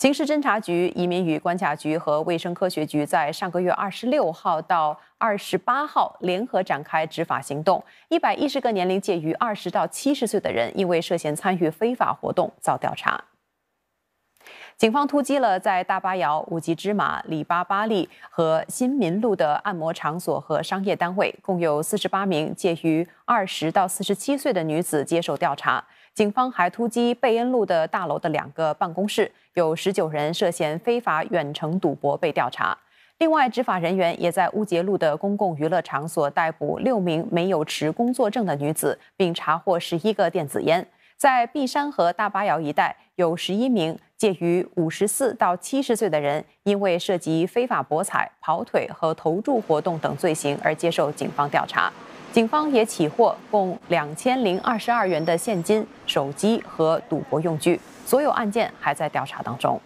刑事侦查局、移民与关卡局和卫生科学局在上个月二十六号到二十八号联合展开执法行动。一百一十个年龄介于二十到七十岁的人因为涉嫌参与非法活动遭调查。警方突击了在大巴窑、五吉芝马、里巴巴利和新民路的按摩场所和商业单位，共有四十八名介于二十到四十七岁的女子接受调查。警方还突击贝恩路的大楼的两个办公室，有十九人涉嫌非法远程赌博被调查。另外，执法人员也在乌杰路的公共娱乐场所逮捕六名没有持工作证的女子，并查获十一个电子烟。在碧山和大巴窑一带，有十一名介于五十四到七十岁的人，因为涉及非法博彩、跑腿和投注活动等罪行而接受警方调查。警方也起获共两千零二十二元的现金、手机和赌博用具，所有案件还在调查当中。